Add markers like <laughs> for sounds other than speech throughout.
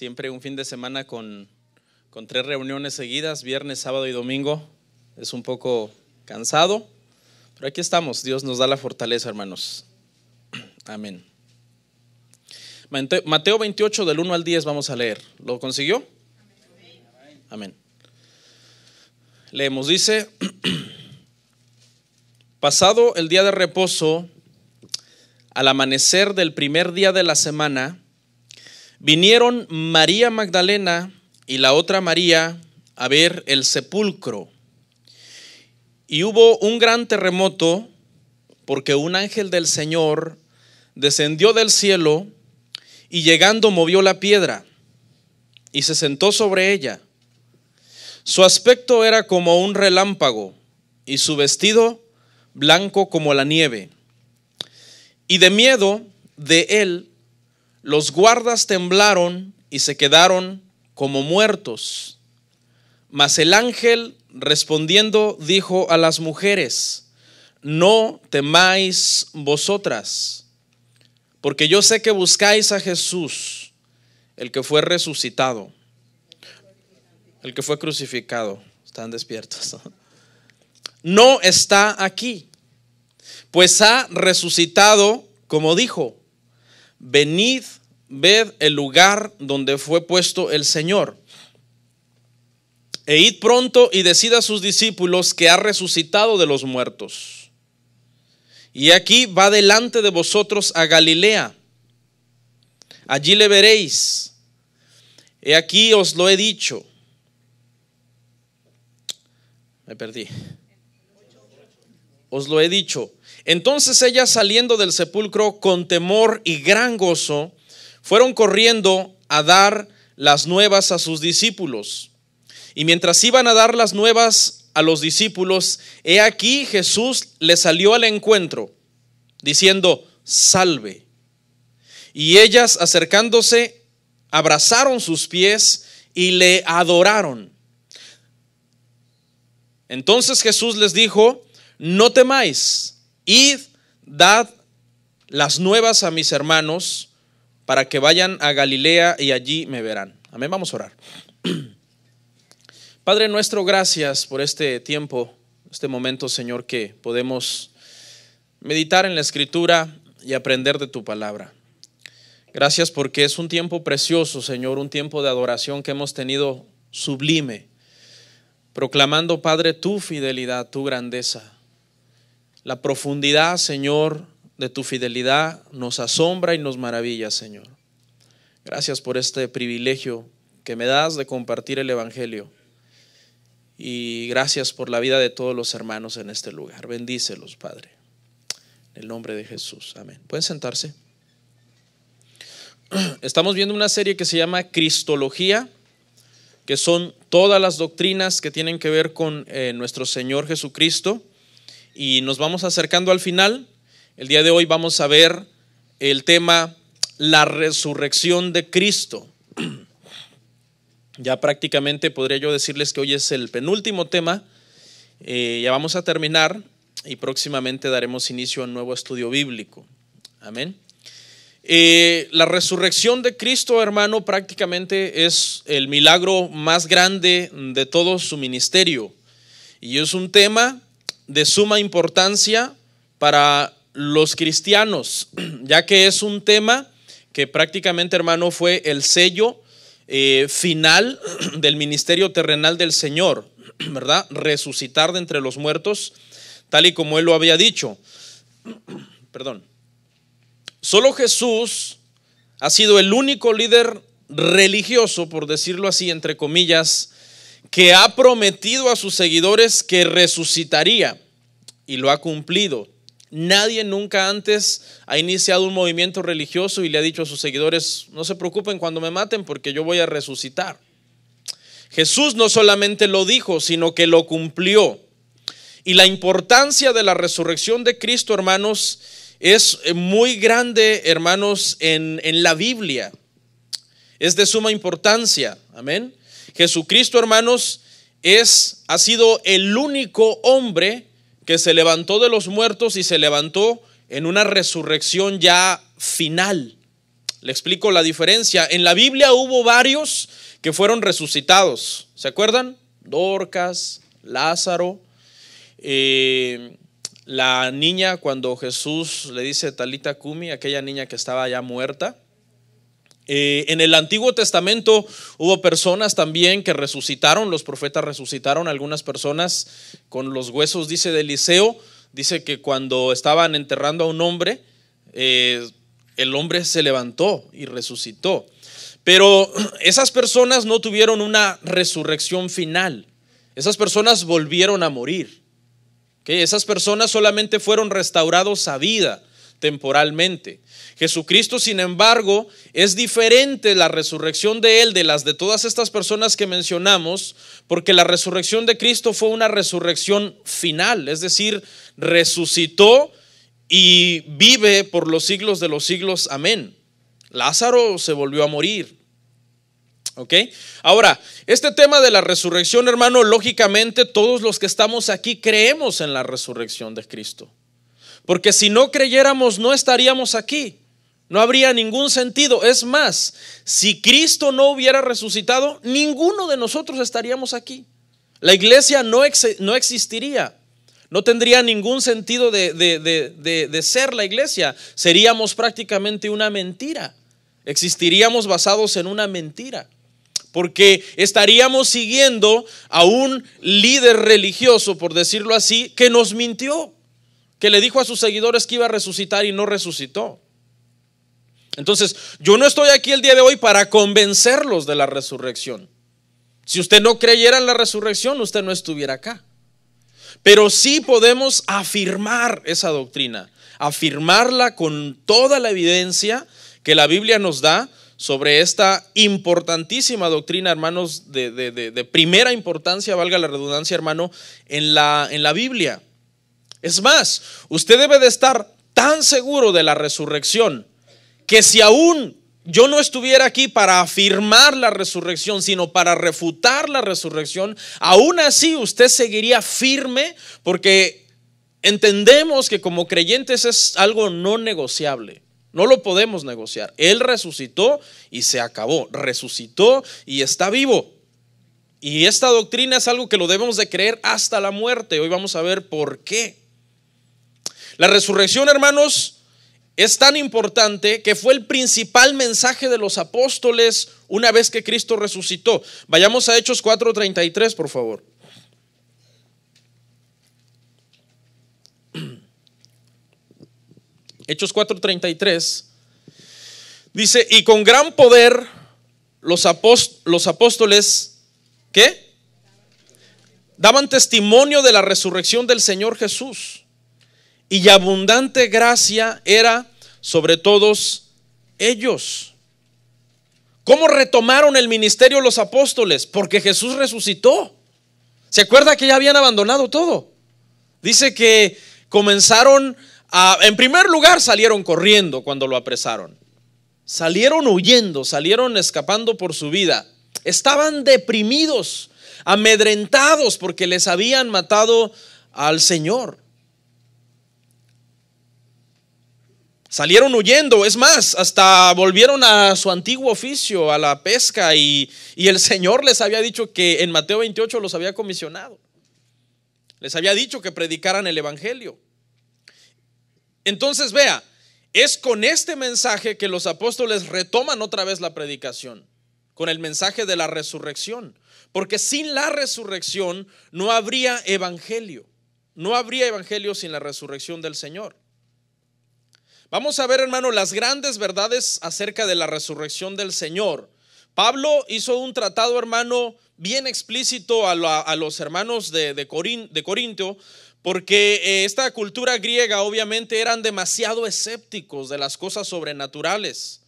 siempre un fin de semana con, con tres reuniones seguidas, viernes, sábado y domingo. Es un poco cansado, pero aquí estamos. Dios nos da la fortaleza, hermanos. <clears throat> Amén. Mateo 28 del 1 al 10 vamos a leer. ¿Lo consiguió? Amén. Leemos, dice, <clears throat> pasado el día de reposo, al amanecer del primer día de la semana, Vinieron María Magdalena y la otra María a ver el sepulcro. Y hubo un gran terremoto porque un ángel del Señor descendió del cielo y llegando movió la piedra y se sentó sobre ella. Su aspecto era como un relámpago y su vestido blanco como la nieve. Y de miedo de él los guardas temblaron y se quedaron como muertos. Mas el ángel respondiendo dijo a las mujeres, no temáis vosotras, porque yo sé que buscáis a Jesús, el que fue resucitado, el que fue crucificado. Están despiertos. No, está aquí, pues ha resucitado como dijo venid, ved el lugar donde fue puesto el Señor. E id pronto y decid a sus discípulos que ha resucitado de los muertos. Y aquí va delante de vosotros a Galilea. Allí le veréis. He aquí os lo he dicho. Me perdí. Os lo he dicho. Entonces ellas saliendo del sepulcro con temor y gran gozo, fueron corriendo a dar las nuevas a sus discípulos. Y mientras iban a dar las nuevas a los discípulos, he aquí Jesús les salió al encuentro, diciendo, salve. Y ellas acercándose, abrazaron sus pies y le adoraron. Entonces Jesús les dijo, no temáis Id, dad las nuevas a mis hermanos para que vayan a Galilea y allí me verán. Amén, vamos a orar. <clears throat> Padre nuestro, gracias por este tiempo, este momento, Señor, que podemos meditar en la escritura y aprender de tu palabra. Gracias porque es un tiempo precioso, Señor, un tiempo de adoración que hemos tenido sublime, proclamando, Padre, tu fidelidad, tu grandeza, la profundidad, Señor, de tu fidelidad nos asombra y nos maravilla, Señor. Gracias por este privilegio que me das de compartir el Evangelio. Y gracias por la vida de todos los hermanos en este lugar. Bendícelos, Padre. En el nombre de Jesús. Amén. ¿Pueden sentarse? <clears throat> Estamos viendo una serie que se llama Cristología, que son todas las doctrinas que tienen que ver con eh, nuestro Señor Jesucristo y nos vamos acercando al final. El día de hoy vamos a ver el tema la resurrección de Cristo. Ya prácticamente podría yo decirles que hoy es el penúltimo tema. Eh, ya vamos a terminar y próximamente daremos inicio a un nuevo estudio bíblico. Amén. Eh, la resurrección de Cristo, hermano, prácticamente es el milagro más grande de todo su ministerio. Y es un tema de suma importancia para los cristianos, <clears throat> ya que es un tema que prácticamente, hermano, fue el sello eh, final <clears throat> del ministerio terrenal del Señor, <clears throat> ¿verdad? Resucitar de entre los muertos, tal y como Él lo había dicho. Perdón. Solo Jesús ha sido el único líder religioso, por decirlo así, entre comillas, que ha prometido a sus seguidores que resucitaría y lo ha cumplido. Nadie nunca antes ha iniciado un movimiento religioso y le ha dicho a sus seguidores, no se preocupen cuando me maten porque yo voy a resucitar. Jesús no solamente lo dijo, sino que lo cumplió. Y la importancia de la resurrección de Cristo, hermanos, es muy grande, hermanos, en, la Biblia. Es de suma importancia. Amén. Jesucristo, hermanos, es, ha sido el único hombre que se levantó de los muertos y se levantó en una resurrección ya final. Le explico la diferencia. En la Biblia hubo varios que fueron resucitados. ¿Se acuerdan? Dorcas, Lázaro, eh, la niña cuando Jesús le dice Talita Kumi, aquella niña que estaba ya muerta. Eh, en el Antiguo Testamento hubo personas también que resucitaron, los profetas resucitaron, algunas personas con los huesos, dice de Eliseo, dice que cuando estaban enterrando a un hombre, eh, el hombre se levantó y resucitó. Pero <clears throat> esas personas no tuvieron una resurrección final. Esas personas volvieron a morir. Esas personas solamente fueron restaurados a vida temporalmente. Jesucristo, sin embargo, es diferente la resurrección de Él de las de todas estas personas que mencionamos, porque la resurrección de Cristo fue una resurrección final, es decir, resucitó y vive por los siglos de los siglos. Amén. Lázaro se volvió a morir. ¿Ok? Ahora, este tema de la resurrección, hermano, lógicamente todos los que estamos aquí creemos en la resurrección de Cristo. Porque si no creyéramos no estaríamos aquí. No habría ningún sentido. Es más, si Cristo no hubiera resucitado, ninguno de nosotros estaríamos aquí. La iglesia no, no existiría. No tendría ningún sentido de, ser la iglesia. Seríamos prácticamente una mentira. Existiríamos basados en una mentira. Porque estaríamos siguiendo a un líder religioso, por decirlo así, que nos mintió que le dijo a sus seguidores que iba a resucitar y no resucitó. Entonces, yo no estoy aquí el día de hoy para convencerlos de la resurrección. Si usted no creyera en la resurrección, usted no estuviera acá. Pero sí podemos afirmar esa doctrina, afirmarla con toda la evidencia que la Biblia nos da sobre esta importantísima doctrina, hermanos, de, primera importancia, valga la redundancia, hermano, en la, en la Biblia. Es más, usted debe de estar tan seguro de la resurrección que si aún yo no estuviera aquí para afirmar la resurrección, sino para refutar la resurrección, aún así usted seguiría firme porque entendemos que como creyentes es algo no negociable. No lo podemos negociar. Él resucitó y se acabó. Resucitó y está vivo. Y esta doctrina es algo que lo debemos de creer hasta la muerte. Hoy vamos a ver por qué. La resurrección, hermanos, es tan importante que fue el principal mensaje de los apóstoles una vez que Cristo resucitó. Vayamos a Hechos 4:33, por favor. <clears throat> Hechos 4:33 dice, y con gran poder los, los apóstoles, ¿qué? Daban testimonio de la resurrección del Señor Jesús y abundante gracia era sobre todos ellos. ¿Cómo retomaron el ministerio los apóstoles? Porque Jesús resucitó. ¿Se acuerda que ya habían abandonado todo? Dice que comenzaron a, en primer lugar, salieron corriendo cuando lo apresaron. Salieron huyendo, salieron escapando por su vida. Estaban deprimidos, amedrentados porque les habían matado al Señor. Salieron huyendo, es más, hasta volvieron a su antiguo oficio, a la pesca, y, el Señor les había dicho que en Mateo 28 los había comisionado. Les había dicho que predicaran el Evangelio. Entonces, vea, es con este mensaje que los apóstoles retoman otra vez la predicación, con el mensaje de la resurrección, porque sin la resurrección no habría Evangelio, no habría Evangelio sin la resurrección del Señor. Vamos a ver, hermano, las grandes verdades acerca de la resurrección del Señor. Pablo hizo un tratado, hermano, bien explícito a, los hermanos de, Corinto porque eh, esta cultura griega obviamente eran demasiado escépticos de las cosas sobrenaturales.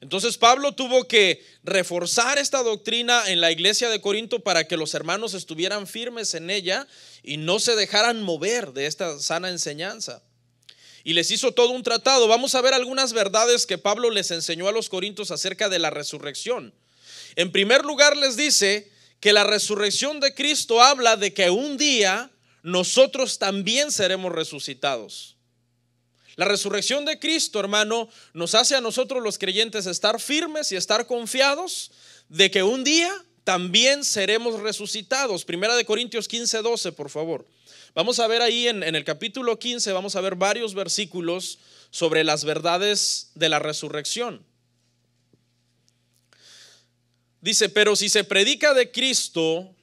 Entonces Pablo tuvo que reforzar esta doctrina en la iglesia de Corinto para que los hermanos estuvieran firmes en ella y no se dejaran mover de esta sana enseñanza y les hizo todo un tratado. Vamos a ver algunas verdades que Pablo les enseñó a los corintios acerca de la resurrección. En primer lugar les dice que la resurrección de Cristo habla de que un día nosotros también seremos resucitados. La resurrección de Cristo, hermano, nos hace a nosotros los creyentes estar firmes y estar confiados de que un día también seremos resucitados. Primera de Corintios 15, 12, por favor. Vamos a ver ahí en, el capítulo 15, vamos a ver varios versículos sobre las verdades de la resurrección. Dice, pero si se predica de Cristo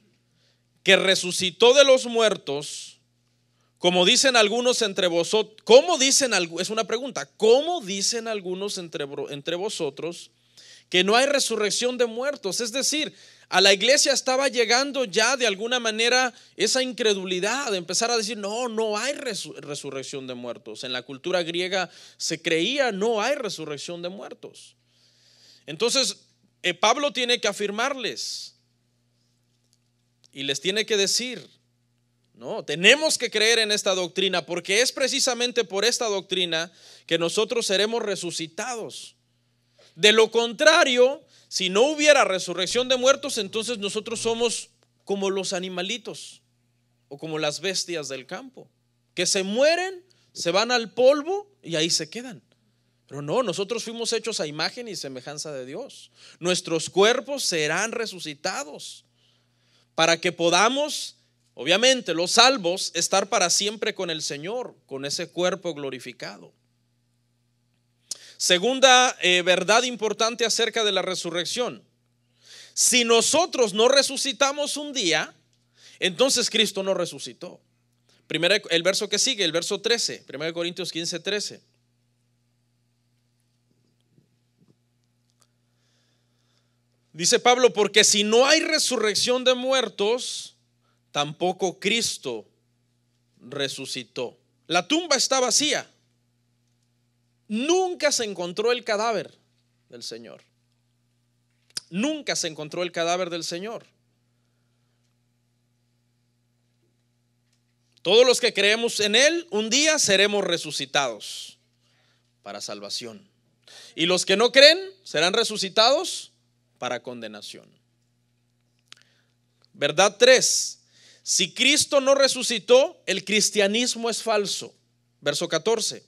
que resucitó de los muertos, como dicen algunos entre vosotros, ¿cómo dicen, es una pregunta, ¿cómo dicen algunos entre, entre vosotros que no hay resurrección de muertos? Es decir, a la iglesia estaba llegando ya de alguna manera esa incredulidad, de empezar a decir, no, no hay resurrección de muertos. En la cultura griega se creía, no hay resurrección de muertos. Entonces, eh, Pablo tiene que afirmarles y les tiene que decir, no, tenemos que creer en esta doctrina porque es precisamente por esta doctrina que nosotros seremos resucitados. De lo contrario, si no hubiera resurrección de muertos, entonces nosotros somos como los animalitos o como las bestias del campo, que se mueren, se van al polvo y ahí se quedan. Pero no, nosotros fuimos hechos a imagen y semejanza de Dios. Nuestros cuerpos serán resucitados para que podamos, obviamente, los salvos, estar para siempre con el Señor, con ese cuerpo glorificado. Segunda eh, verdad importante acerca de la resurrección. Si nosotros no resucitamos un día, entonces Cristo no resucitó. el verso que sigue, el verso 13, 1 Corintios 15, 13. Dice Pablo, porque si no hay resurrección de muertos, tampoco Cristo resucitó. La tumba está vacía. Nunca se encontró el cadáver del Señor. Nunca se encontró el cadáver del Señor. Todos los que creemos en Él, un día seremos resucitados para salvación. Y los que no creen serán resucitados para condenación. Verdad 3. Si Cristo no resucitó, el cristianismo es falso. Verso 14.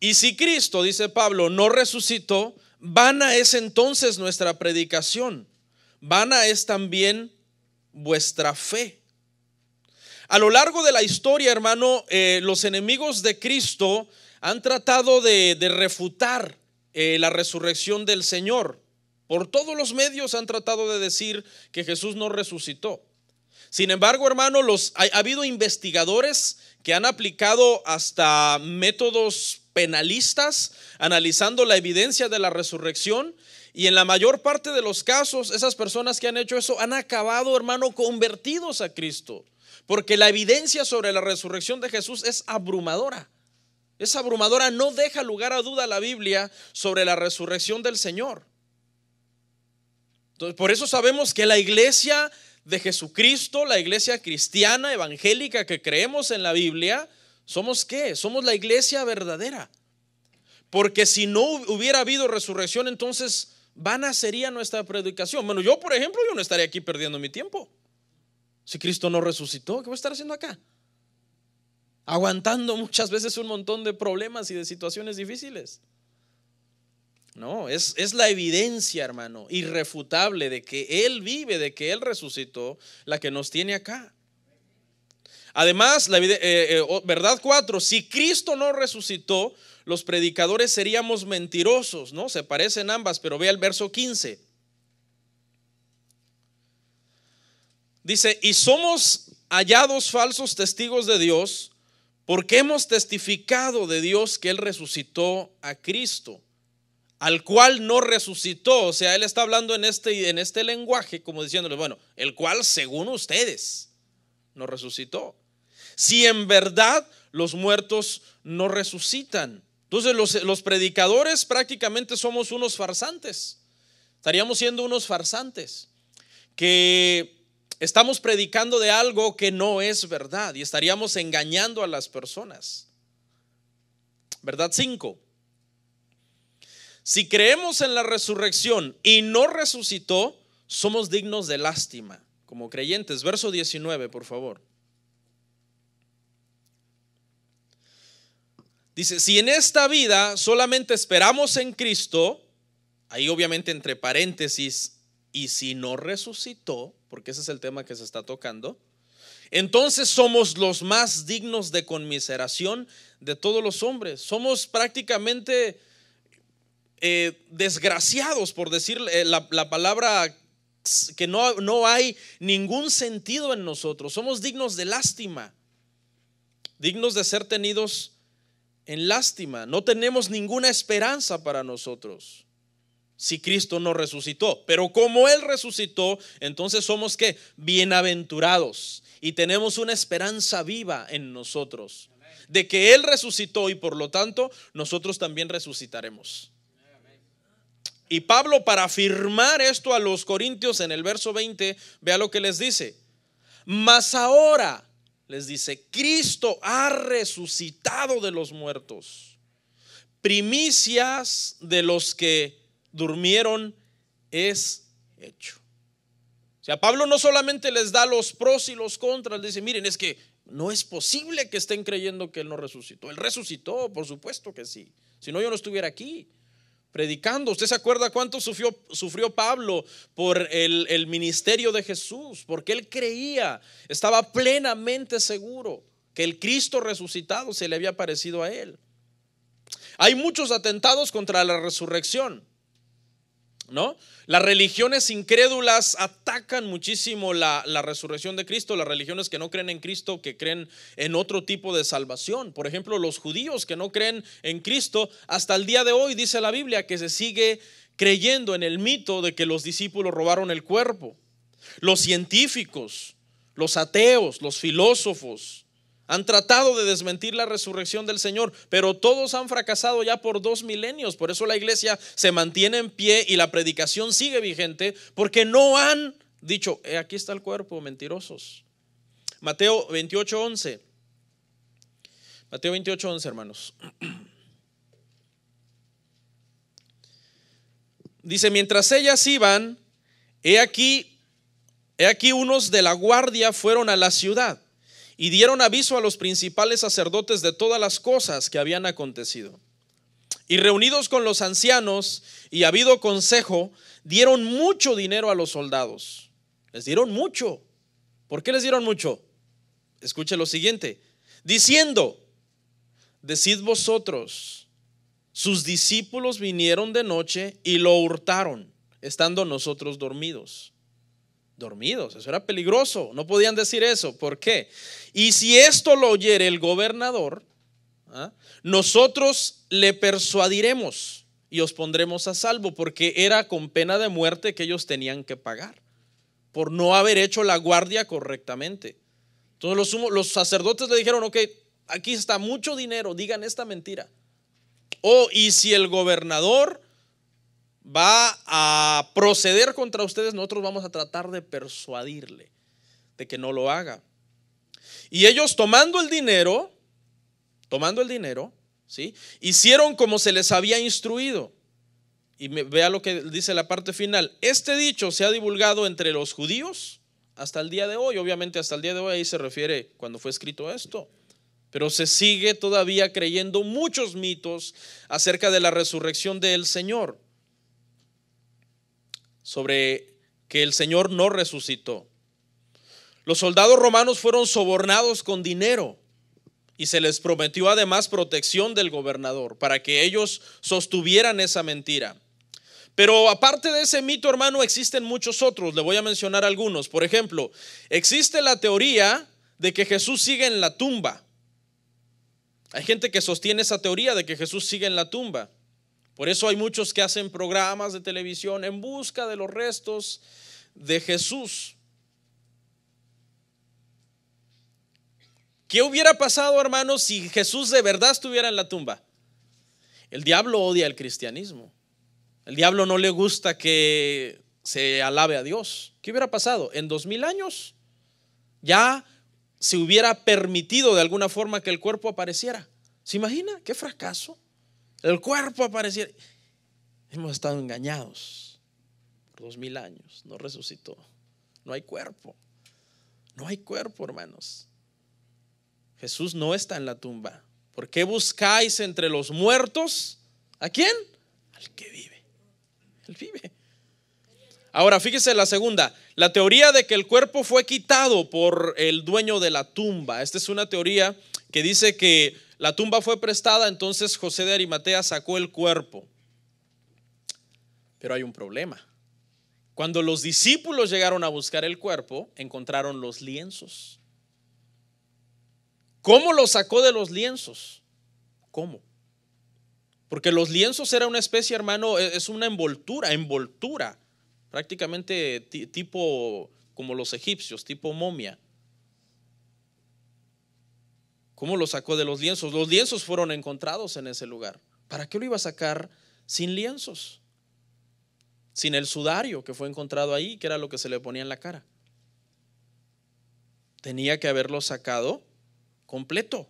Y si Cristo, dice Pablo, no resucitó, vana es entonces nuestra predicación, vana es también vuestra fe. A lo largo de la historia, hermano, eh, los enemigos de Cristo han tratado de, refutar eh, la resurrección del Señor. Por todos los medios han tratado de decir que Jesús no resucitó. Sin embargo, hermano, los, ha habido investigadores que han aplicado hasta métodos penalistas analizando la evidencia de la resurrección. Y en la mayor parte de los casos, esas personas que han hecho eso han acabado, hermano, convertidos a Cristo. Porque la evidencia sobre la resurrección de Jesús es abrumadora. Es abrumadora, no deja lugar a duda la Biblia sobre la resurrección del Señor. Entonces, por eso sabemos que la iglesia de Jesucristo, la iglesia cristiana, evangélica que creemos en la Biblia, ¿Somos qué? Somos la iglesia verdadera. Porque si no hubiera habido resurrección, entonces vana sería nuestra predicación. Bueno, yo, por ejemplo, yo no estaría aquí perdiendo mi tiempo. Si Cristo no resucitó, ¿qué voy a estar haciendo acá? Aguantando muchas veces un montón de problemas y de situaciones difíciles. No, es, es, la evidencia, hermano, irrefutable de que Él vive, de que Él resucitó, la que nos tiene acá. Además, la eh, eh, verdad 4, si Cristo no resucitó, los predicadores seríamos mentirosos, ¿no? Se parecen ambas, pero ve el verso 15. Dice, y somos hallados falsos testigos de Dios porque hemos testificado de Dios que Él resucitó a Cristo, al cual no resucitó. O sea, Él está hablando en este, en este lenguaje como diciéndole, bueno, el cual según ustedes no resucitó si en verdad los muertos no resucitan. Entonces los, los predicadores prácticamente somos unos farsantes. Estaríamos siendo unos farsantes que estamos predicando de algo que no es verdad y estaríamos engañando a las personas. ¿Verdad 5? Si creemos en la resurrección y no resucitó, somos dignos de lástima como creyentes. Verso 19, por favor. Dice, si en esta vida solamente esperamos en Cristo, ahí obviamente entre paréntesis, y si no resucitó, porque ese es el tema que se está tocando, entonces somos los más dignos de conmiseración de todos los hombres. Somos prácticamente eh, desgraciados, por decir eh, la, palabra que no, no hay ningún sentido en nosotros. Somos dignos de lástima, dignos de ser tenidos en lástima. No tenemos ninguna esperanza para nosotros si Cristo no resucitó. Pero como Él resucitó, entonces somos que bienaventurados y tenemos una esperanza viva en nosotros de que Él resucitó y por lo tanto nosotros también resucitaremos. Y Pablo para afirmar esto a los corintios en el verso 20, vea lo que les dice. Mas ahora les dice, Cristo ha resucitado de los muertos, primicias de los que durmieron es hecho. O sea, Pablo no solamente les da los pros y los contras, dice, miren, es que no es posible que estén creyendo que Él no resucitó. Él resucitó, por supuesto que sí. Si no, yo no estuviera aquí predicando. ¿Usted se acuerda cuánto sufrió, sufrió Pablo por el, el, ministerio de Jesús? Porque él creía, estaba plenamente seguro que el Cristo resucitado se le había parecido a él. Hay muchos atentados contra la resurrección. Las religiones incrédulas atacan muchísimo la, la, resurrección de Cristo, las religiones que no creen en Cristo, que creen en otro tipo de salvación. Por ejemplo, los judíos que no creen en Cristo, hasta el día de hoy dice la Biblia que se sigue creyendo en el mito de que los discípulos robaron el cuerpo. Los científicos, los ateos, los filósofos, han tratado de desmentir la resurrección del Señor, pero todos han fracasado ya por dos milenios. Por eso la iglesia se mantiene en pie y la predicación sigue vigente, porque no han dicho, eh, aquí está el cuerpo, mentirosos. Mateo 28, 11. Mateo 28, 11, hermanos. <clears throat> Dice, mientras ellas iban, he aquí, he aquí unos de la guardia fueron a la ciudad y dieron aviso a los principales sacerdotes de todas las cosas que habían acontecido. Y reunidos con los ancianos y habido consejo, dieron mucho dinero a los soldados. Les dieron mucho. ¿Por qué les dieron mucho? Escuche lo siguiente. Diciendo, decid vosotros, sus discípulos vinieron de noche y lo hurtaron, estando nosotros dormidos dormidos. Eso era peligroso, no podían decir eso. ¿Por qué? Y si esto lo oyere el gobernador, ¿ah? nosotros le persuadiremos y os pondremos a salvo, porque era con pena de muerte que ellos tenían que pagar por no haber hecho la guardia correctamente. Entonces los, sacerdotes le dijeron, ok, aquí está mucho dinero, digan esta mentira. O oh, y si el gobernador va a proceder contra ustedes, nosotros vamos a tratar de persuadirle de que no lo haga. Y ellos tomando el dinero, tomando el dinero, ¿sí? Hicieron como se les había instruido. Y vea lo que dice la parte final. Este dicho se ha divulgado entre los judíos hasta el día de hoy. Obviamente hasta el día de hoy ahí se refiere cuando fue escrito esto. Pero se sigue todavía creyendo muchos mitos acerca de la resurrección del Señor sobre que el Señor no resucitó. Los soldados romanos fueron sobornados con dinero y se les prometió además protección del gobernador para que ellos sostuvieran esa mentira. Pero aparte de ese mito, hermano, existen muchos otros. Le voy a mencionar algunos. Por ejemplo, existe la teoría de que Jesús sigue en la tumba. Hay gente que sostiene esa teoría de que Jesús sigue en la tumba. Por eso hay muchos que hacen programas de televisión en busca de los restos de Jesús. ¿Qué hubiera pasado, hermanos, si Jesús de verdad estuviera en la tumba? El diablo odia el cristianismo. El diablo no le gusta que se alabe a Dios. ¿Qué hubiera pasado? En dos mil años ya se hubiera permitido de alguna forma que el cuerpo apareciera. ¿Se imagina? ¿Qué fracaso? El cuerpo apareciera. Hemos estado engañados por dos mil años. No resucitó. No hay cuerpo. No hay cuerpo, hermanos. Jesús no está en la tumba. ¿Por qué buscáis entre los muertos? ¿A quién? Al que vive. el vive. Ahora, fíjese la segunda, la teoría de que el cuerpo fue quitado por el dueño de la tumba. Esta es una teoría que dice que la tumba fue prestada, entonces José de Arimatea sacó el cuerpo. Pero hay un problema. Cuando los discípulos llegaron a buscar el cuerpo, encontraron los lienzos. ¿Cómo lo sacó de los lienzos? ¿Cómo? Porque los lienzos era una especie, hermano, e-, es una envoltura, envoltura, prácticamente tipo como los egipcios, tipo momia. ¿Cómo lo sacó de los lienzos? Los lienzos fueron encontrados en ese lugar. ¿Para qué lo iba a sacar sin lienzos? Sin el sudario que fue encontrado ahí, que era lo que se le ponía en la cara. Tenía que haberlo sacado completo.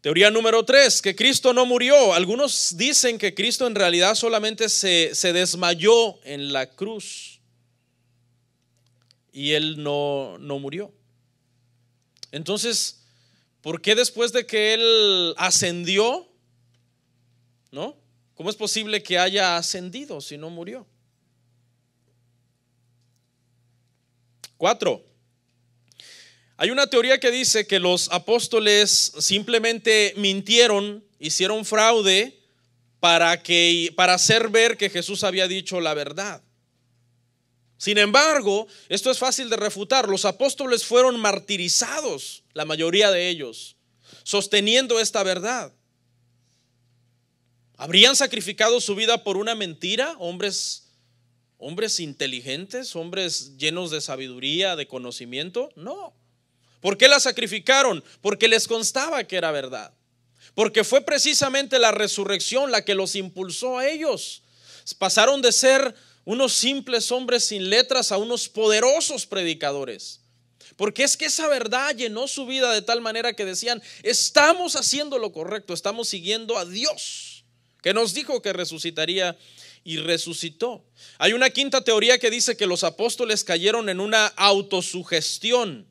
Teoría número tres, que Cristo no murió. Algunos dicen que Cristo en realidad solamente se, desmayó en la cruz y él no, no murió. Entonces, ¿Por qué después de que él ascendió, ¿no? ¿Cómo es posible que haya ascendido si no murió? Cuatro. Hay una teoría que dice que los apóstoles simplemente mintieron, hicieron fraude para, que, para hacer ver que Jesús había dicho la verdad. Sin embargo, esto es fácil de refutar. Los apóstoles fueron martirizados, la mayoría de ellos, sosteniendo esta verdad. ¿Habrían sacrificado su vida por una mentira? Hombres, hombres inteligentes, hombres llenos de sabiduría, de conocimiento. No. ¿Por qué la sacrificaron? Porque les constaba que era verdad. Porque fue precisamente la resurrección la que los impulsó a ellos. Pasaron de ser unos simples hombres sin letras a unos poderosos predicadores. Porque es que esa verdad llenó su vida de tal manera que decían, estamos haciendo lo correcto, estamos siguiendo a Dios, que nos dijo que resucitaría y resucitó. Hay una quinta teoría que dice que los apóstoles cayeron en una autosugestión,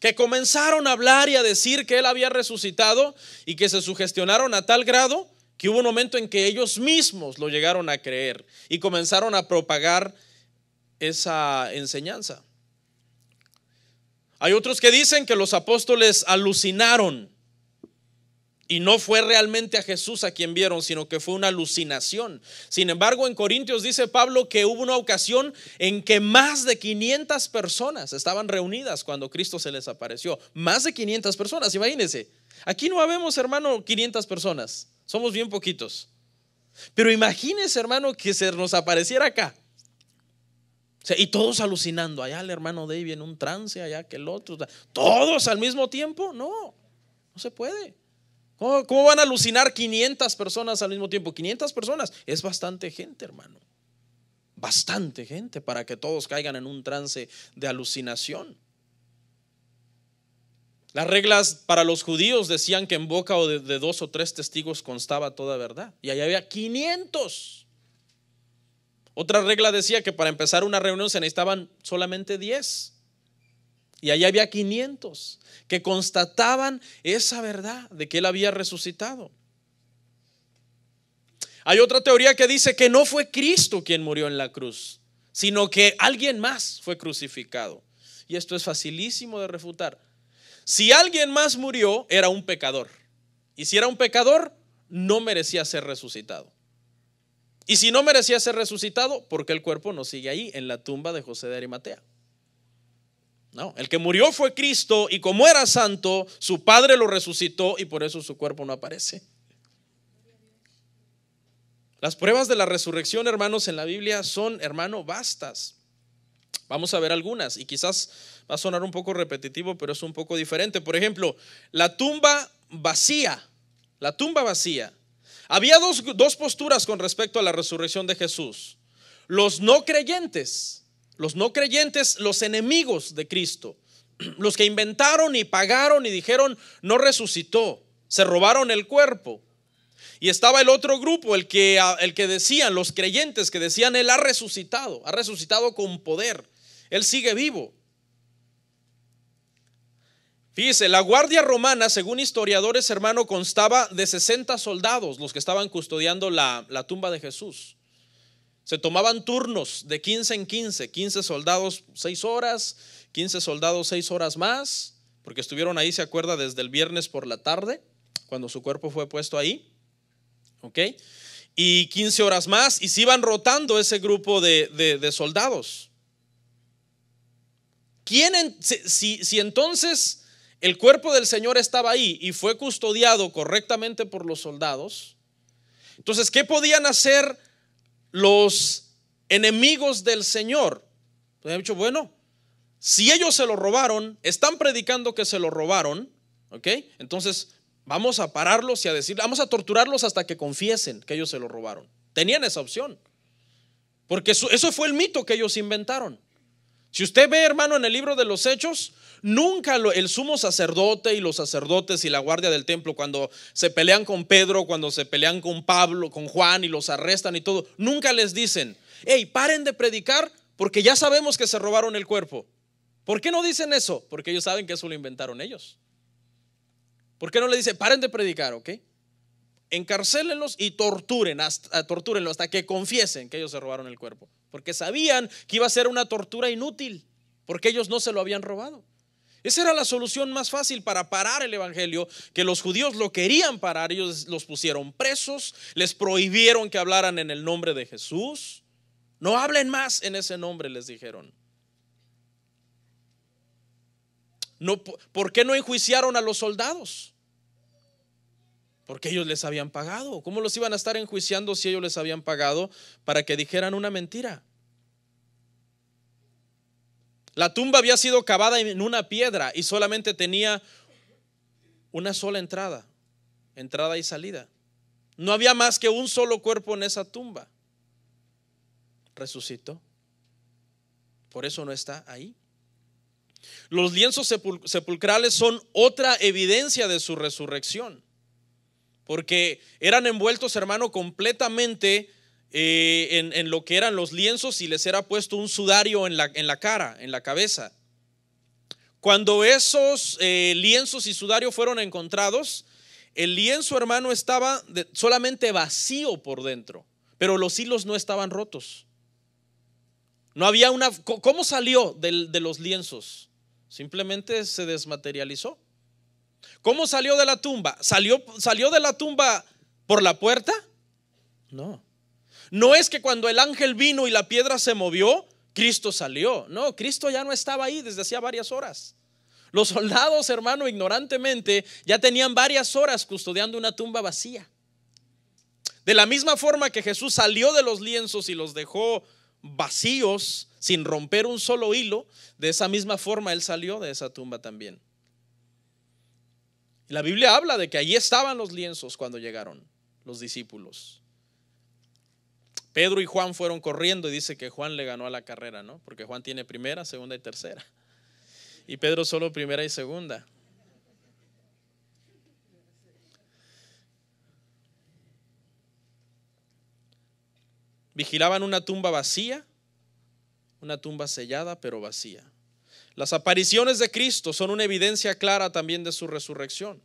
que comenzaron a hablar y a decir que Él había resucitado y que se sugestionaron a tal grado que hubo un momento en que ellos mismos lo llegaron a creer y comenzaron a propagar esa enseñanza. Hay otros que dicen que los apóstoles alucinaron y no fue realmente a Jesús a quien vieron, sino que fue una alucinación. Sin embargo, en Corintios dice Pablo que hubo una ocasión en que más de 500 personas estaban reunidas cuando Cristo se les apareció. Más de 500 personas, imagínense. Aquí no habemos, hermano, 500 personas. Somos bien poquitos. Pero imagínese, hermano, que se nos apareciera acá. y todos alucinando. Allá el hermano David en un trance, allá que el otro. Todos al mismo tiempo. No, no se puede. ¿Cómo, van a alucinar 500 personas al mismo tiempo? 500 personas es bastante gente, hermano. Bastante gente para que todos caigan en un trance de alucinación. Las reglas para los judíos decían que en boca o de, de, dos o tres testigos constaba toda verdad. Y ahí había 500. Otra regla decía que para empezar una reunión se necesitaban solamente 10. Y ahí había 500 que constataban esa verdad de que él había resucitado. Hay otra teoría que dice que no fue Cristo quien murió en la cruz, sino que alguien más fue crucificado. Y esto es facilísimo de refutar si alguien más murió, era un pecador. Y si era un pecador, no merecía ser resucitado. Y si no merecía ser resucitado, ¿por qué el cuerpo no sigue ahí, en la tumba de José de Arimatea? No, el que murió fue Cristo y como era santo, su padre lo resucitó y por eso su cuerpo no aparece. Las pruebas de la resurrección, hermanos, en la Biblia son, hermano, vastas. Vamos a ver algunas y quizás va a sonar un poco repetitivo, pero es un poco diferente. Por ejemplo, la tumba vacía, la tumba vacía. Había dos, posturas con respecto a la resurrección de Jesús. Los no creyentes, los no creyentes, los enemigos de Cristo, <clears throat> los que inventaron y pagaron y dijeron, no resucitó, se robaron el cuerpo. Y estaba el otro grupo, el que, ah, el que decían, los creyentes que decían, Él ha resucitado, ha resucitado con poder, Él sigue vivo. Fíjese, la guardia romana, según historiadores hermano, constaba de 60 soldados, los que estaban custodiando la, la tumba de Jesús. Se tomaban turnos de 15 en 15, 15 soldados 6 horas, 15 soldados 6 horas más, porque estuvieron ahí, se acuerda, desde el viernes por la tarde, cuando su cuerpo fue puesto ahí. ¿ok? Y 15 horas más y se iban rotando ese grupo de, soldados. si, entonces el cuerpo del Señor estaba ahí y fue custodiado correctamente por los soldados, entonces, ¿qué podían hacer los enemigos del Señor? Entonces pues han dicho, bueno, si ellos se lo robaron, están predicando que se lo robaron, ¿ok? Entonces, Vamos a pararlos y a decir, vamos a torturarlos hasta que confiesen que ellos se lo robaron. Tenían esa opción. Porque eso, fue el mito que ellos inventaron. Si usted ve, hermano, en el libro de los Hechos, Nunca el sumo sacerdote y los sacerdotes y la guardia del templo, cuando se pelean con Pedro, cuando se pelean con Pablo, con Juan y los arrestan y todo, nunca les dicen, hey, paren de predicar porque ya sabemos que se robaron el cuerpo. ¿Por qué no dicen eso? Porque ellos saben que eso lo inventaron ellos. ¿Por qué no le dice, paren de predicar, ok? Encarcélenlos y torturen, hasta, eh, tortúrenlo hasta que confiesen que ellos se robaron el cuerpo. Porque sabían que iba a ser una tortura inútil, porque ellos no se lo habían robado. Esa era la solución más fácil para parar el Evangelio, que los judíos lo querían parar, ellos los pusieron presos, les prohibieron que hablaran en el nombre de Jesús. No hablen más en ese nombre, les dijeron. No, ¿Por qué no enjuiciaron a los soldados? Porque ellos les habían pagado. ¿Cómo los iban a estar enjuiciando si ellos les habían pagado para que dijeran una mentira? La tumba había sido cavada en una piedra y solamente tenía una sola entrada, entrada y salida. No había más que un solo cuerpo en esa tumba. Resucitó. Por eso no está ahí. Los lienzos sepulcrales son otra evidencia de su resurrección, porque eran envueltos, hermano, completamente eh, en, lo que eran los lienzos y les era puesto un sudario en la, en la cara, en la cabeza. Cuando esos eh, lienzos y sudario fueron encontrados, el lienzo, hermano, estaba solamente vacío por dentro, pero los hilos no estaban rotos. No había una... ¿Cómo salió de los lienzos? Simplemente se desmaterializó. ¿Cómo salió de la tumba? ¿Salió, salió de la tumba por la puerta? No. No es que cuando el ángel vino y la piedra se movió, Cristo salió. No, Cristo ya no estaba ahí desde hacía varias horas. Los soldados, hermano, ignorantemente, ya tenían varias horas custodiando una tumba vacía. De la misma forma que Jesús salió de los lienzos y los dejó vacíos, sin romper un solo hilo, de esa misma forma él salió de esa tumba también. La Biblia habla de que allí estaban los lienzos cuando llegaron los discípulos. Pedro y Juan fueron corriendo y dice que Juan le ganó a la carrera, ¿no? Porque Juan tiene primera, segunda y tercera. Y Pedro solo primera y segunda. Vigilaban una tumba vacía, una tumba sellada pero vacía. Las apariciones de Cristo son una evidencia clara también de su resurrección.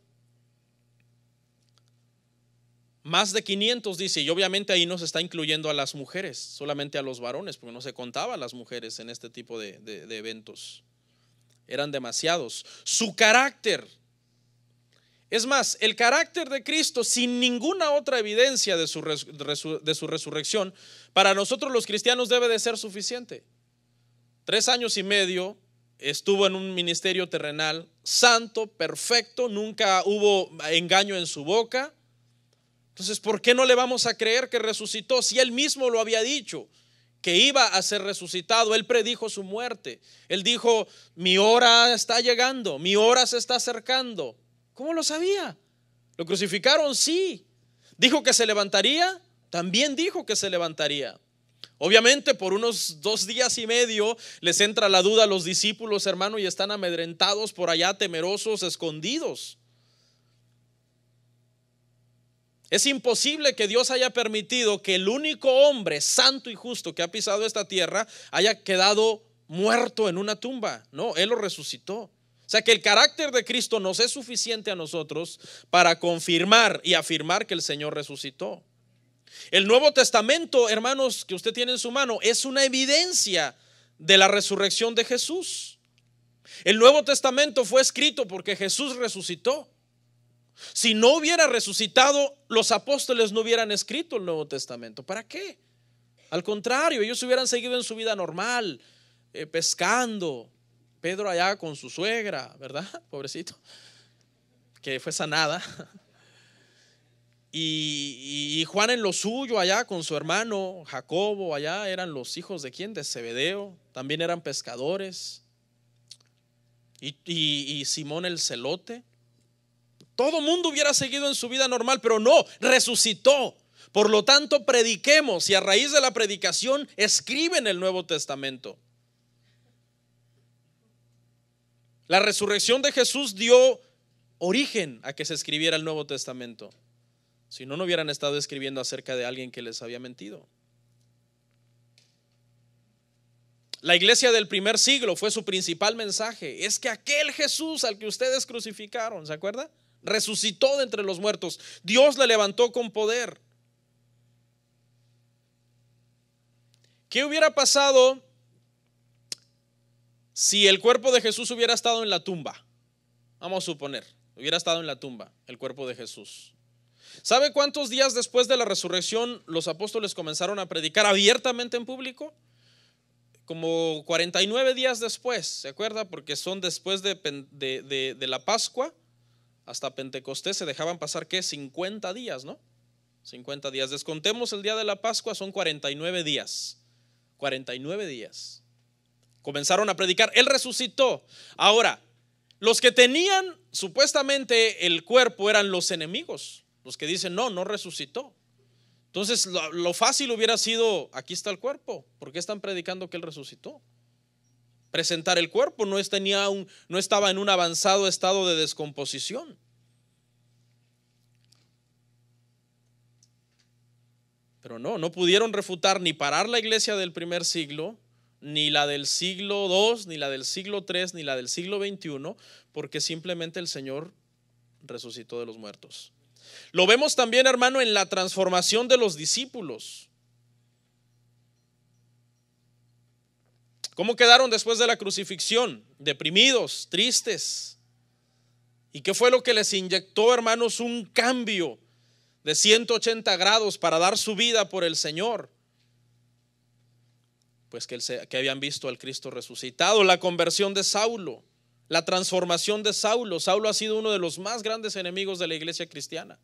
Más de 500 dice, y obviamente ahí no se está incluyendo a las mujeres, solamente a los varones, porque no se contaba a las mujeres en este tipo de, de eventos. Eran demasiados. Su carácter es más, el carácter de Cristo, sin ninguna otra evidencia de su, resurrección, para nosotros los cristianos debe de ser suficiente. Tres años y medio estuvo en un ministerio terrenal, santo, perfecto, nunca hubo engaño en su boca. Entonces, ¿por qué no le vamos a creer que resucitó si él mismo lo había dicho? que iba a ser resucitado, él predijo su muerte. Él dijo, mi hora está llegando, mi hora se está acercando. ¿Cómo lo sabía? ¿Lo crucificaron? Sí. ¿Dijo que se levantaría? También dijo que se levantaría. Obviamente por unos dos días y medio les entra la duda a los discípulos, hermano, y están amedrentados por allá, temerosos, escondidos. Es imposible que Dios haya permitido que el único hombre santo y justo que ha pisado esta tierra haya quedado muerto en una tumba. No, Él lo resucitó. O sea que el carácter de Cristo nos es suficiente a nosotros para confirmar y afirmar que el Señor resucitó. El Nuevo Testamento, hermanos, que usted tiene en su mano, es una evidencia de la resurrección de Jesús. El Nuevo Testamento fue escrito porque Jesús resucitó. Si no hubiera resucitado, los apóstoles no hubieran escrito el Nuevo Testamento. ¿Para qué? Al contrario, ellos hubieran seguido en su vida normal, eh, pescando, Pedro allá con su suegra, ¿verdad? <laughs> Pobrecito, que fue sanada. Y, Juan en lo suyo allá con su hermano Jacobo allá eran los hijos de quién? De Zebedeo, también eran pescadores. Y, y Simón el celote. Todo mundo hubiera seguido en su vida normal, pero no, resucitó. Por lo tanto, prediquemos y a raíz de la predicación escriben el Nuevo Testamento. La resurrección de Jesús dio origen a que se escribiera el Nuevo Testamento. Si no, no hubieran estado escribiendo acerca de alguien que les había mentido. La iglesia del primer siglo fue su principal mensaje. Es que aquel Jesús al que ustedes crucificaron, ¿se acuerda? Resucitó de entre los muertos. Dios le levantó con poder. ¿Qué hubiera pasado si el cuerpo de Jesús hubiera estado en la tumba, vamos a suponer, hubiera estado en la tumba el cuerpo de Jesús. ¿Sabe cuántos días después de la resurrección los apóstoles comenzaron a predicar abiertamente en público? Como 49 días después, ¿se acuerda? Porque son después de, la Pascua hasta Pentecostés se dejaban pasar, ¿qué? 50 días, ¿no? 50 días. Descontemos el día de la Pascua, son 49 días. 49 días. Comenzaron a predicar. Él resucitó. Ahora, los que tenían supuestamente el cuerpo eran los enemigos, los que dicen, no, no resucitó. Entonces, lo, fácil hubiera sido, aquí está el cuerpo, ¿por qué están predicando que él resucitó? Presentar el cuerpo no, tenía no estaba en un avanzado estado de descomposición. Pero no, no pudieron refutar ni parar la iglesia del primer siglo, ni la del siglo II, ni la del siglo III, ni la del siglo XXI, porque simplemente el Señor resucitó de los muertos. Lo vemos también, hermano, en la transformación de los discípulos. ¿Cómo quedaron después de la crucifixión? Deprimidos, tristes. ¿Y qué fue lo que les inyectó, hermanos, un cambio de 180 grados para dar su vida por el Señor? pues que, que habían visto al Cristo resucitado, la conversión de Saulo, la transformación de Saulo. Saulo ha sido uno de los más grandes enemigos de la iglesia cristiana.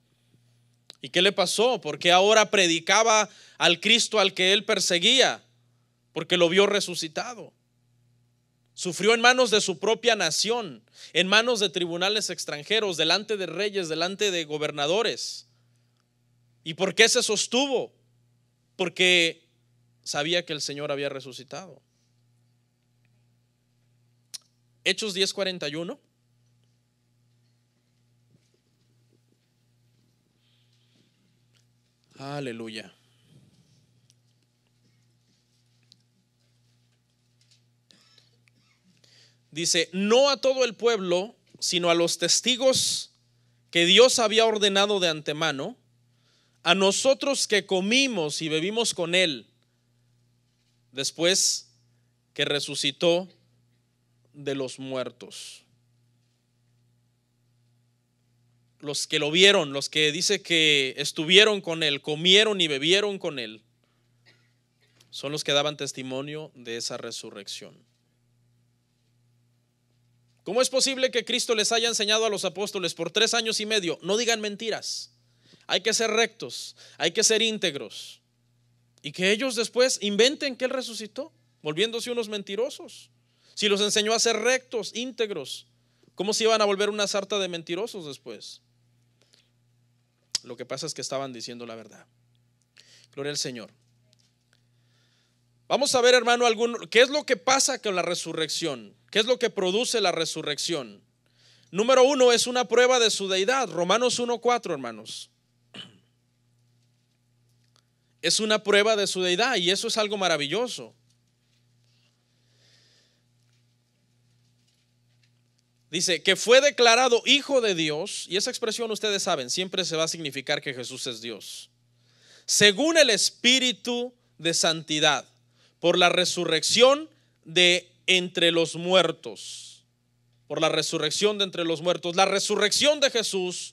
¿Y qué le pasó? Porque ahora predicaba al Cristo al que él perseguía, porque lo vio resucitado. Sufrió en manos de su propia nación, en manos de tribunales extranjeros, delante de reyes, delante de gobernadores. ¿Y por qué se sostuvo? Porque sabía que el Señor había resucitado. Hechos 10:41. Aleluya. Dice, no a todo el pueblo, sino a los testigos que Dios había ordenado de antemano, a nosotros que comimos y bebimos con Él después que resucitó de los muertos. Los que lo vieron, los que dice que estuvieron con él, comieron y bebieron con él, son los que daban testimonio de esa resurrección. ¿Cómo es posible que Cristo les haya enseñado a los apóstoles por tres años y medio? No digan mentiras. Hay que ser rectos, hay que ser íntegros. Y que ellos después inventen que Él resucitó, volviéndose unos mentirosos. Si los enseñó a ser rectos, íntegros, ¿cómo se iban a volver una sarta de mentirosos después? Lo que pasa es que estaban diciendo la verdad. Gloria al Señor. Vamos a ver, hermano, algún, qué es lo que pasa con la resurrección, qué es lo que produce la resurrección. Número uno es una prueba de su deidad, Romanos 1.4, hermanos es una prueba de su deidad y eso es algo maravilloso. Dice que fue declarado hijo de Dios, y esa expresión ustedes saben, siempre se va a significar que Jesús es Dios, según el Espíritu de Santidad, por la resurrección de entre los muertos, por la resurrección de entre los muertos. La resurrección de Jesús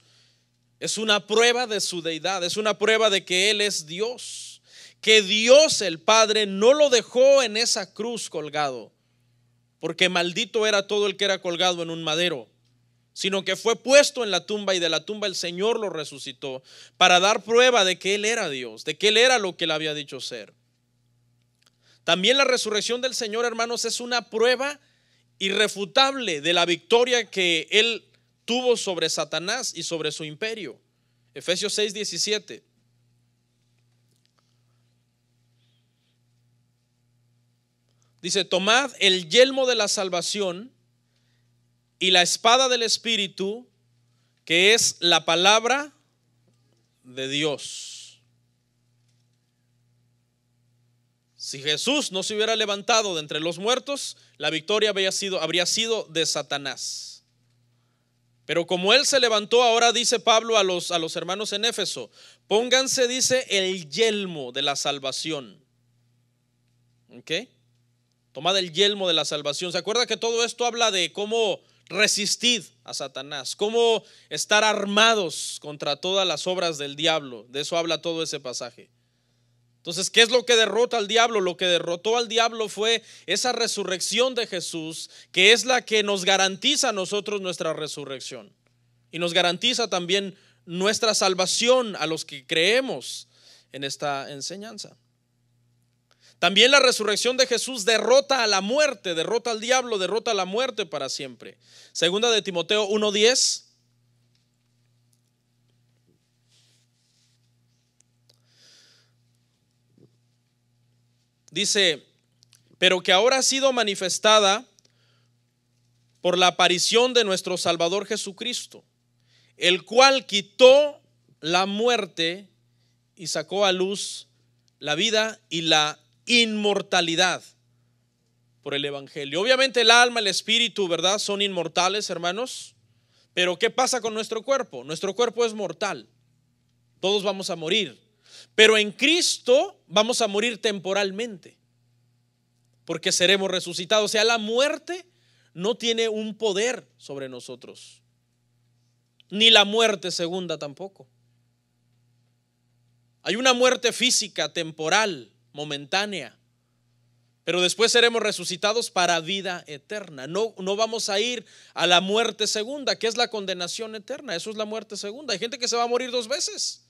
es una prueba de su deidad, es una prueba de que Él es Dios, que Dios el Padre no lo dejó en esa cruz colgado, porque maldito era todo el que era colgado en un madero, sino que fue puesto en la tumba y de la tumba el Señor lo resucitó para dar prueba de que Él era Dios, de que Él era lo que Él había dicho ser. También la resurrección del Señor, hermanos, es una prueba irrefutable de la victoria que Él tuvo sobre Satanás y sobre su imperio. Efesios 6, 17. Dice, tomad el yelmo de la salvación y la espada del Espíritu, que es la palabra de Dios. Si Jesús no se hubiera levantado de entre los muertos, la victoria habría sido, habría sido de Satanás. Pero como él se levantó, ahora dice Pablo a los, a los hermanos en Éfeso, pónganse, dice, el yelmo de la salvación. ¿Ok? Tomad el yelmo de la salvación. ¿Se acuerda que todo esto habla de cómo resistir a Satanás, cómo estar armados contra todas las obras del diablo? De eso habla todo ese pasaje. Entonces, ¿qué es lo que derrota al diablo? Lo que derrotó al diablo fue esa resurrección de Jesús, que es la que nos garantiza a nosotros nuestra resurrección. Y nos garantiza también nuestra salvación a los que creemos en esta enseñanza. También la resurrección de Jesús derrota a la muerte, derrota al diablo, derrota a la muerte para siempre. Segunda de Timoteo 1:10 dice, pero que ahora ha sido manifestada por la aparición de nuestro Salvador Jesucristo, el cual quitó la muerte y sacó a luz la vida y la inmortalidad por el Evangelio. Obviamente el alma, el espíritu, ¿verdad? Son inmortales, hermanos. Pero ¿qué pasa con nuestro cuerpo? Nuestro cuerpo es mortal. Todos vamos a morir. Pero en Cristo vamos a morir temporalmente, porque seremos resucitados. O sea, la muerte no tiene un poder sobre nosotros, ni la muerte segunda tampoco. Hay una muerte física, temporal, momentánea, pero después seremos resucitados para vida eterna. No, no vamos a ir a la muerte segunda, que es la condenación eterna. Eso es la muerte segunda. Hay gente que se va a morir dos veces.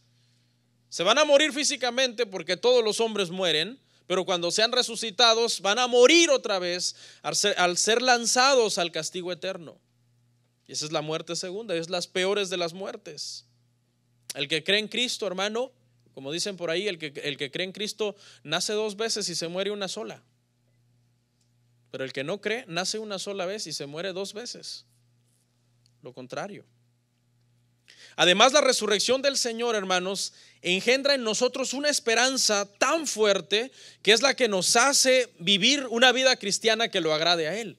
Se van a morir físicamente porque todos los hombres mueren, pero cuando sean resucitados van a morir otra vez al ser, lanzados al castigo eterno. Y esa es la muerte segunda, es las peores de las muertes. El que cree en Cristo, hermano, como dicen por ahí, el que, el que cree en Cristo nace dos veces y se muere una sola. Pero el que no cree nace una sola vez y se muere dos veces. Lo contrario. Además, la resurrección del Señor, hermanos, engendra en nosotros una esperanza tan fuerte que es la que nos hace vivir una vida cristiana que lo agrade a Él.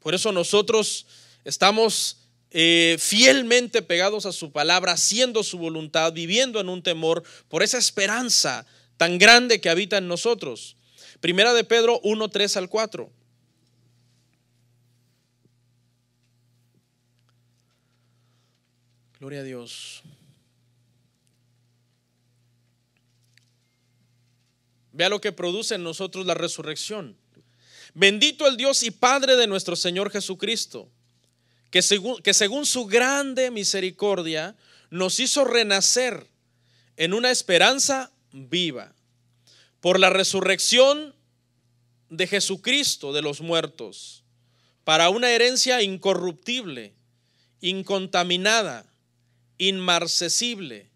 Por eso nosotros estamos eh, fielmente pegados a su palabra, haciendo su voluntad, viviendo en un temor por esa esperanza tan grande que habita en nosotros. Primera de Pedro 1, 3 al 4. Gloria a Dios. Vea lo que produce en nosotros la resurrección. Bendito el Dios y Padre de nuestro Señor Jesucristo, que según, que según su grande misericordia nos hizo renacer en una esperanza viva por la resurrección de Jesucristo de los muertos, para una herencia incorruptible, incontaminada inmarcesible,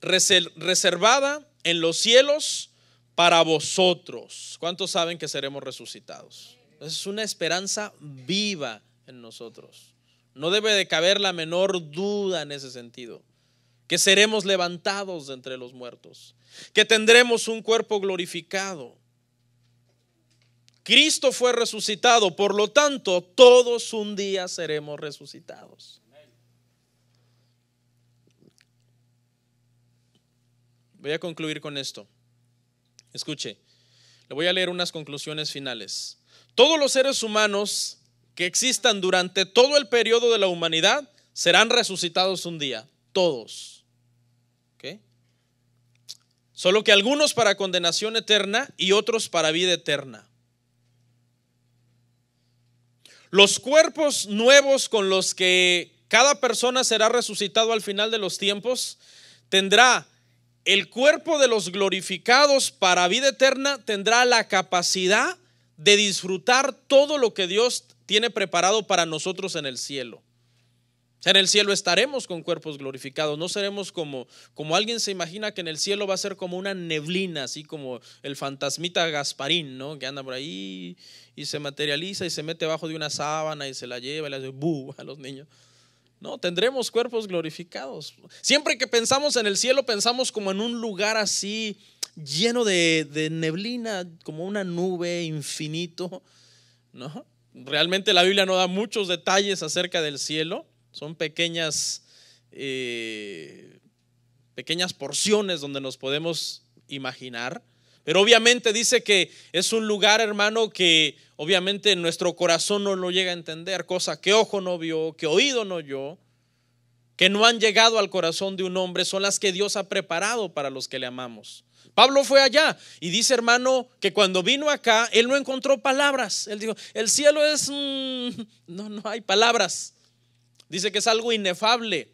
reservada en los cielos para vosotros. ¿Cuántos saben que seremos resucitados? Es una esperanza viva en nosotros. No debe de caber la menor duda en ese sentido. Que seremos levantados de entre los muertos. Que tendremos un cuerpo glorificado. Cristo fue resucitado, por lo tanto, todos un día seremos resucitados. Voy a concluir con esto. Escuche, le voy a leer unas conclusiones finales. Todos los seres humanos que existan durante todo el periodo de la humanidad serán resucitados un día, todos. Solo que algunos para condenación eterna y otros para vida eterna. Los cuerpos nuevos con los que cada persona será resucitado al final de los tiempos tendrá el cuerpo de los glorificados para vida eterna tendrá la capacidad de disfrutar todo lo que Dios tiene preparado para nosotros en el cielo. En el cielo estaremos con cuerpos glorificados, no seremos como, como alguien se imagina que en el cielo va a ser como una neblina, así como el fantasmita Gasparín, ¿no? Que anda por ahí y se materializa y se mete bajo de una sábana y se la lleva y le hace a los niños tendremos cuerpos glorificados. Siempre que pensamos en el cielo, pensamos como en un lugar así lleno de, neblina, como una nube infinito. ¿no? Realmente la Biblia no da muchos detalles acerca del cielo. Son pequeñas, eh, pequeñas porciones donde nos podemos imaginar. Pero obviamente dice que es un lugar, hermano, que obviamente nuestro corazón no lo llega a entender, cosa que ojo no vio, que oído no oyó, que no han llegado al corazón de un hombre, son las que Dios ha preparado para los que le amamos. Pablo fue allá y dice, hermano, que cuando vino acá, él no encontró palabras. Él dijo, el cielo es, mm, <laughs> no, no hay palabras. Dice que es algo inefable.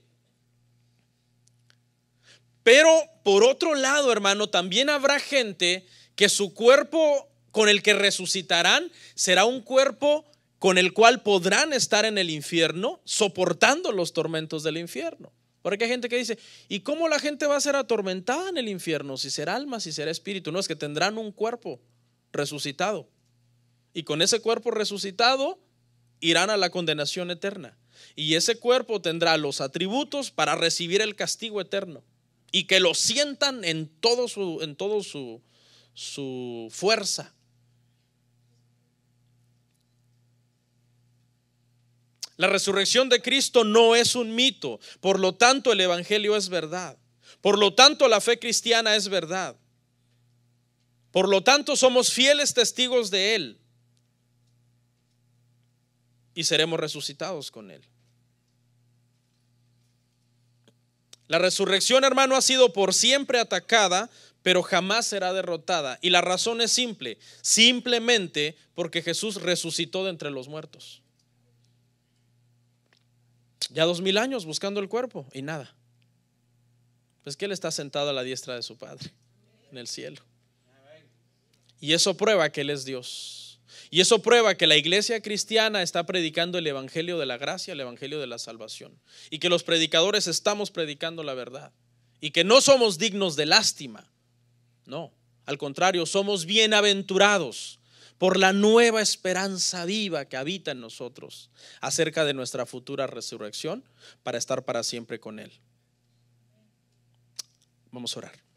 Pero por otro lado, hermano, también habrá gente que su cuerpo con el que resucitarán será un cuerpo con el cual podrán estar en el infierno soportando los tormentos del infierno. Porque hay gente que dice, ¿y cómo la gente va a ser atormentada en el infierno? Si será alma, si será espíritu. No, es que tendrán un cuerpo resucitado. Y con ese cuerpo resucitado irán a la condenación eterna. Y ese cuerpo tendrá los atributos para recibir el castigo eterno y que lo sientan en todo su, en todo su, su fuerza. La resurrección de Cristo no es un mito, por lo tanto el Evangelio es verdad, por lo tanto la fe cristiana es verdad, por lo tanto somos fieles testigos de Él y seremos resucitados con Él. La resurrección, hermano, ha sido por siempre atacada, pero jamás será derrotada. Y la razón es simple, simplemente porque Jesús resucitó de entre los muertos. Ya dos mil años buscando el cuerpo y nada. Pues que Él está sentado a la diestra de su Padre en el cielo. Y eso prueba que Él es Dios. Y eso prueba que la iglesia cristiana está predicando el Evangelio de la gracia, el Evangelio de la salvación. Y que los predicadores estamos predicando la verdad. Y que no somos dignos de lástima. No, al contrario, somos bienaventurados por la nueva esperanza viva que habita en nosotros acerca de nuestra futura resurrección para estar para siempre con Él. Vamos a orar.